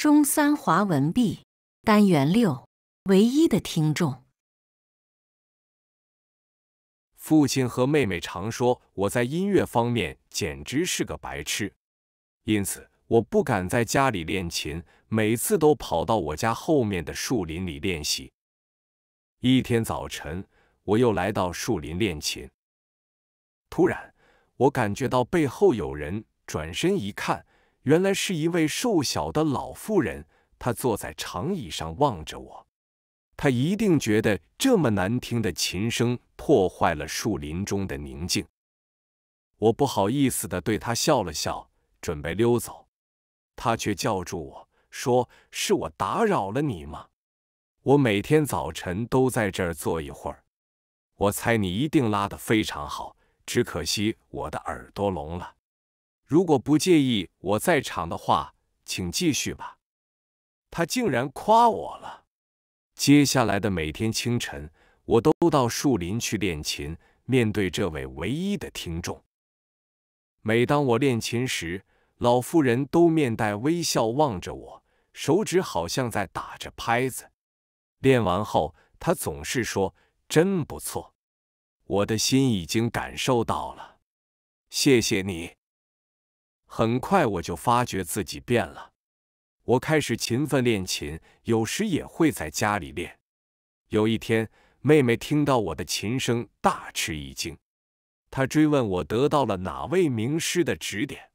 中三华文 B 单元六，唯一的听众。父亲和妹妹常说我在音乐方面简直是个白痴，因此我不敢在家里练琴，每次都跑到我家后面的树林里练习。一天早晨，我又来到树林练琴，突然我感觉到背后有人，转身一看。原来是一位瘦小的老妇人，她坐在长椅上望着我。她一定觉得这么难听的琴声破坏了树林中的宁静。我不好意思地对她笑了笑，准备溜走。她却叫住我说：“是我打扰了你吗？我每天早晨都在这儿坐一会儿。我猜你一定拉得非常好，只可惜我的耳朵聋了。”如果不介意我在场的话，请继续吧。他竟然夸我了。接下来的每天清晨，我都到树林去练琴。面对这位唯一的听众，每当我练琴时，老妇人都面带微笑望着我，手指好像在打着拍子。练完后，她总是说：“真不错。”我的心已经感受到了。谢谢你。很快我就发觉自己变了，我开始勤奋练琴，有时也会在家里练。有一天，妹妹听到我的琴声，大吃一惊。她追问我得到了哪位名师的指点。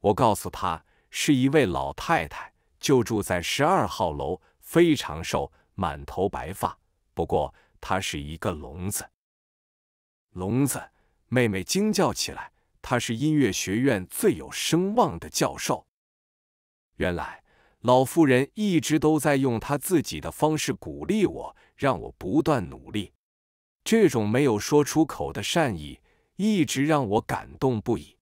我告诉她，是一位老太太，就住在十二号楼，非常瘦，满头白发。不过她是一个聋子。聋子！妹妹惊叫起来。他是音乐学院最有声望的教授。原来老妇人一直都在用她自己的方式鼓励我，让我不断努力。这种没有说出口的善意，一直让我感动不已。